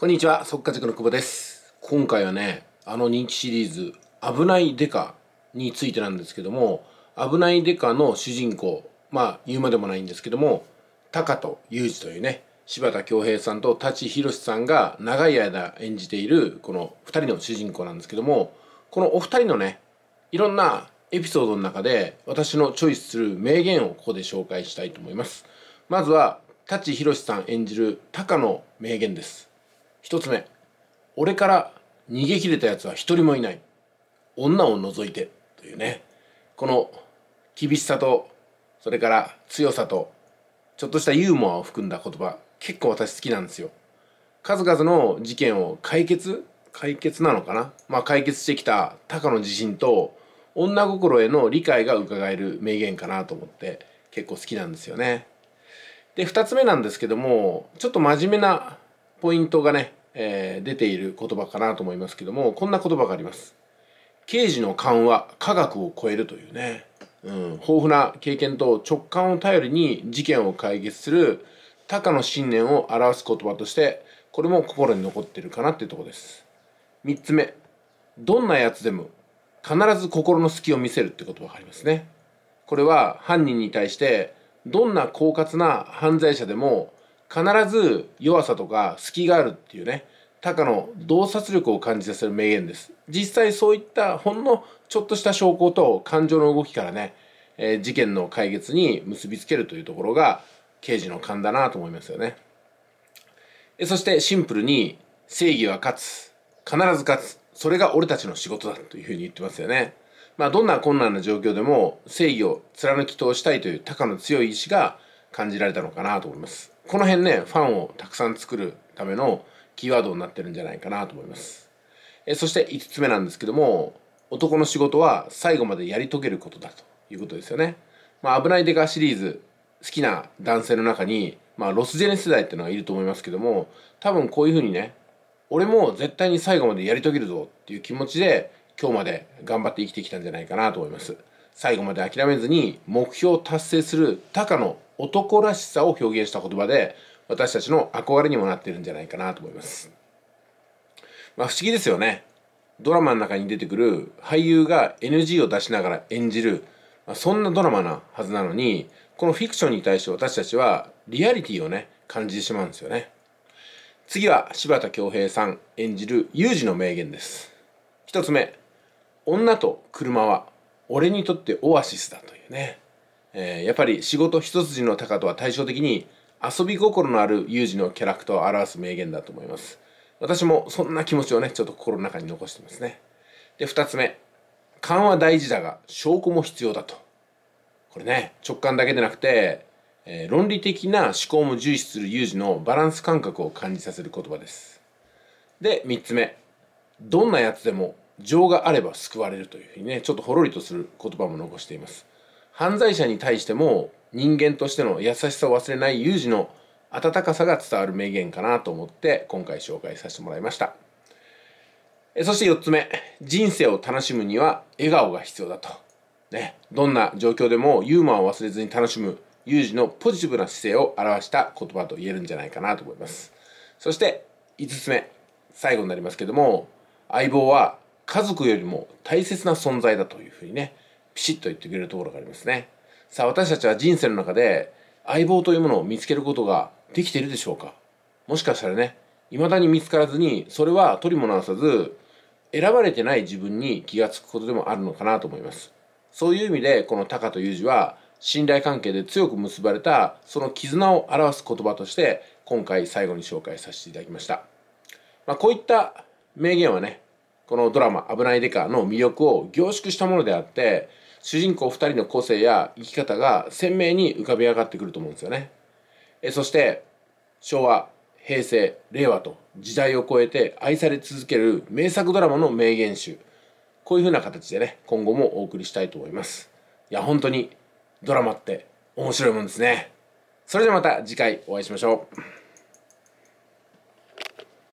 こんにちは、速稼塾の久保です。今回はね、あの人気シリーズ、危ないデカについてなんですけども、危ないデカの主人公、まあ言うまでもないんですけども、高と裕二というね、柴田恭平さんと舘ひろしさんが長い間演じているこの二人の主人公なんですけども、このお二人のね、いろんなエピソードの中で私のチョイスする名言をここで紹介したいと思います。まずは、舘ひろしさん演じる高の名言です。1つ目俺から逃げ切れたやつは一人もいない女を除いてというねこの厳しさとそれから強さとちょっとしたユーモアを含んだ言葉結構私好きなんですよ数々の事件を解決解決なのかなまあ解決してきた高野自身と女心への理解が伺える名言かなと思って結構好きなんですよねで2つ目なんですけどもちょっと真面目なポイントがね、えー、出ている言葉かなと思いますけどもこんな言葉があります刑事の勘は科学を超えるというね、うん、豊富な経験と直感を頼りに事件を解決する他家の信念を表す言葉としてこれも心に残ってるかなっていうとこです3つ目どんなやつでも必ず心の隙を見せるって言葉がありますねこれは犯人に対してどんな狡猾な犯罪者でも必ず弱さとか隙があるっていうねタカの洞察力を感じさせる名言です実際そういったほんのちょっとした証拠と感情の動きからね、えー、事件の解決に結びつけるというところが刑事の勘だなと思いますよねそしてシンプルに正義は勝つ必ず勝つそれが俺たちの仕事だというふうに言ってますよねまあどんな困難な状況でも正義を貫き通したいというタカの強い意志が感じられたのかなと思います。この辺ね、ファンをたくさん作るためのキーワードになってるんじゃないかなと思います。えそして5つ目なんですけども、男の仕事は最後までやり遂げることだということですよね。まあ、危ないデカシリーズ、好きな男性の中に、まあ、ロスジェネ世代っていうのがいると思いますけども、多分こういうふうにね、俺も絶対に最後までやり遂げるぞっていう気持ちで、今日まで頑張って生きてきたんじゃないかなと思います。最後まで諦めずに目標を達成する高の男らしさを表現した言葉で私たちの憧れにもなってるんじゃないかなと思います。まあ不思議ですよね。ドラマの中に出てくる俳優が NG を出しながら演じる、まあ、そんなドラマなはずなのにこのフィクションに対して私たちはリアリティをね感じてしまうんですよね次は柴田恭平さん演じる有事の名言です1つ目女と車は俺にとってオアシスだというねえー、やっぱり仕事一筋の鷹とは対照的に遊び心のある有事のキャラクターを表す名言だと思います。私もそんな気持ちをね、ちょっと心の中に残してますね。で、二つ目。勘は大事だが、証拠も必要だと。これね、直感だけでなくて、えー、論理的な思考も重視する有事のバランス感覚を感じさせる言葉です。で、三つ目。どんなやつでも情があれば救われるというふうにね、ちょっとほろりとする言葉も残しています。犯罪者に対しても人間としての優しさを忘れない有事の温かさが伝わる名言かなと思って今回紹介させてもらいましたそして4つ目人生を楽しむには笑顔が必要だとねどんな状況でもユーモアを忘れずに楽しむ有事のポジティブな姿勢を表した言葉と言えるんじゃないかなと思いますそして5つ目最後になりますけども相棒は家族よりも大切な存在だというふうにねピシッと言ってくれるところがありますね。さあ私たちは人生の中で相棒というものを見つけることができているでしょうかもしかしたらね、未だに見つからずに、それは取りも直さず、選ばれてない自分に気がつくことでもあるのかなと思います。そういう意味で、このタカとユージは、信頼関係で強く結ばれた、その絆を表す言葉として、今回最後に紹介させていただきました。まあ、こういった名言はね、このドラマ「危ないデカ」の魅力を凝縮したものであって主人公2人の個性や生き方が鮮明に浮かび上がってくると思うんですよね。えそして昭和平成令和と時代を超えて愛され続ける名作ドラマの名言集こういう風な形でね今後もお送りしたいと思いますいや本当にドラマって面白いもんですねそれではまた次回お会いしましょう